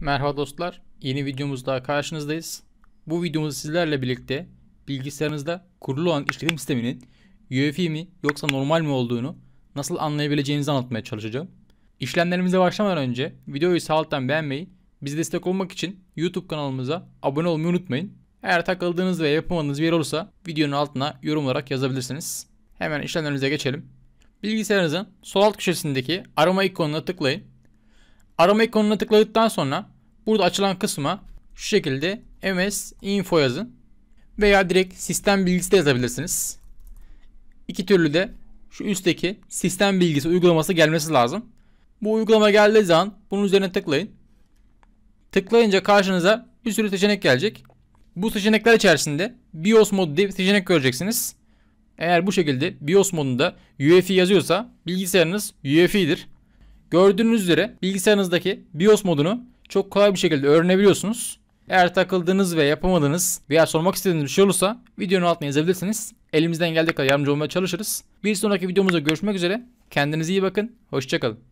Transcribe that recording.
Merhaba dostlar, yeni videomuzda karşınızdayız. Bu videomuz sizlerle birlikte bilgisayarınızda kurulu olan işletim sisteminin UEFI mi yoksa normal mi olduğunu nasıl anlayabileceğinizi anlatmaya çalışacağım. İşlemlerimize başlamadan önce videoyu sağ alttan beğenmeyi, bizi destek olmak için YouTube kanalımıza abone olmayı unutmayın. Eğer takıldığınız ve yapamadığınız bir yer olursa videonun altına yorum olarak yazabilirsiniz. Hemen işlemlerimize geçelim. Bilgisayarınızın sol alt köşesindeki arama ikonuna tıklayın Arama ikonuna tıkladıktan sonra burada açılan kısma şu şekilde MS Info yazın. Veya direkt sistem bilgisi de yazabilirsiniz. İki türlü de şu üstteki sistem bilgisi uygulaması gelmesi lazım. Bu uygulama geldiği zaman bunun üzerine tıklayın. Tıklayınca karşınıza bir sürü seçenek gelecek. Bu seçenekler içerisinde BIOS modu diye bir seçenek göreceksiniz. Eğer bu şekilde BIOS modunda UEFI yazıyorsa bilgisayarınız UEFI'dir. Gördüğünüz üzere bilgisayarınızdaki BIOS modunu çok kolay bir şekilde öğrenebiliyorsunuz. Eğer takıldığınız ve yapamadığınız veya sormak istediğiniz bir şey olursa videonun altına yazabilirsiniz. Elimizden geldiği kadar yardımcı olmaya çalışırız. Bir sonraki videomuzda görüşmek üzere. Kendinize iyi bakın. Hoşçakalın.